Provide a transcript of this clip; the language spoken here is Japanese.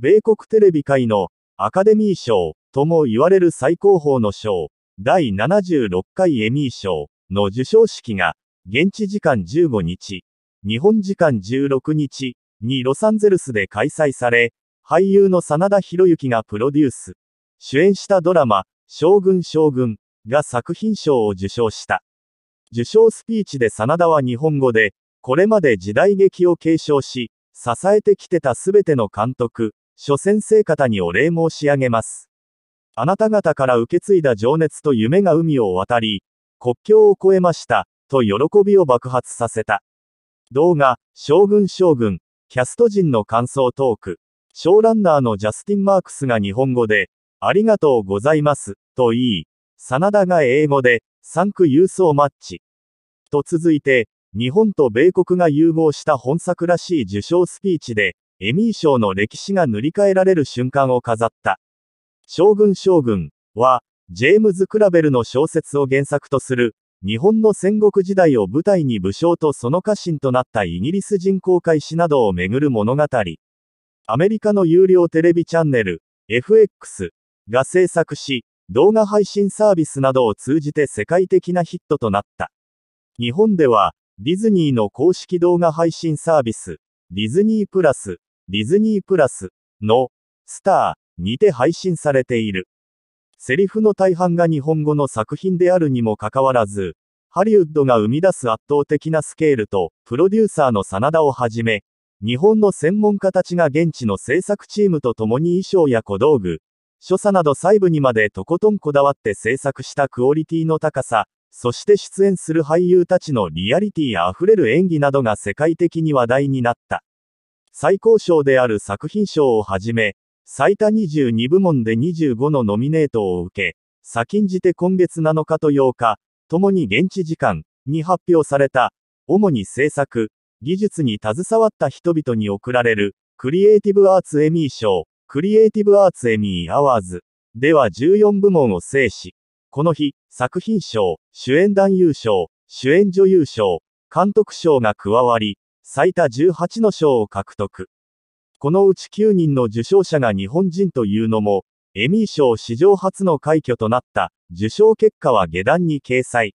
米国テレビ界のアカデミー賞とも言われる最高峰の賞、第76回エミー賞の授賞式が、現地時間15日、日本時間16日にロサンゼルスで開催され、俳優の真田広之がプロデュース、主演したドラマ、将軍将軍が作品賞を受賞した。受賞スピーチで真田は日本語で、これまで時代劇を継承し、支えてきてたすべての監督、諸先生方にお礼申し上げます。あなた方から受け継いだ情熱と夢が海を渡り、国境を越えました、と喜びを爆発させた。動画、将軍将軍、キャスト陣の感想トーク。ショーランナーのジャスティン・マークスが日本語で、ありがとうございます、と言い、真田が英語で、サンク郵送マッチ。と続いて、日本と米国が融合した本作らしい受賞スピーチで、エミー賞の歴史が塗り替えられる瞬間を飾った。将軍将軍は、ジェームズ・クラベルの小説を原作とする、日本の戦国時代を舞台に武将とその家臣となったイギリス人公開士などをめぐる物語。アメリカの有料テレビチャンネル、FX が制作し、動画配信サービスなどを通じて世界的なヒットとなった。日本では、ディズニーの公式動画配信サービス、ディズニープラスディズニープラスのスターにて配信されている。セリフの大半が日本語の作品であるにもかかわらず、ハリウッドが生み出す圧倒的なスケールと、プロデューサーの真田をはじめ、日本の専門家たちが現地の制作チームと共に衣装や小道具、所作など細部にまでとことんこだわって制作したクオリティの高さ、そして出演する俳優たちのリアリティあふれる演技などが世界的に話題になった。最高賞である作品賞をはじめ、最多22部門で25のノミネートを受け、先んじて今月7日と8日、共に現地時間に発表された、主に制作、技術に携わった人々に贈られる、クリエイティブアーツエミー賞、クリエイティブアーツエミーアワーズ、では14部門を制し、この日、作品賞、主演男優賞、主演女優賞、監督賞が加わり、最多18の賞を獲得。このうち9人の受賞者が日本人というのも、エミー賞史上初の快挙となった、受賞結果は下段に掲載。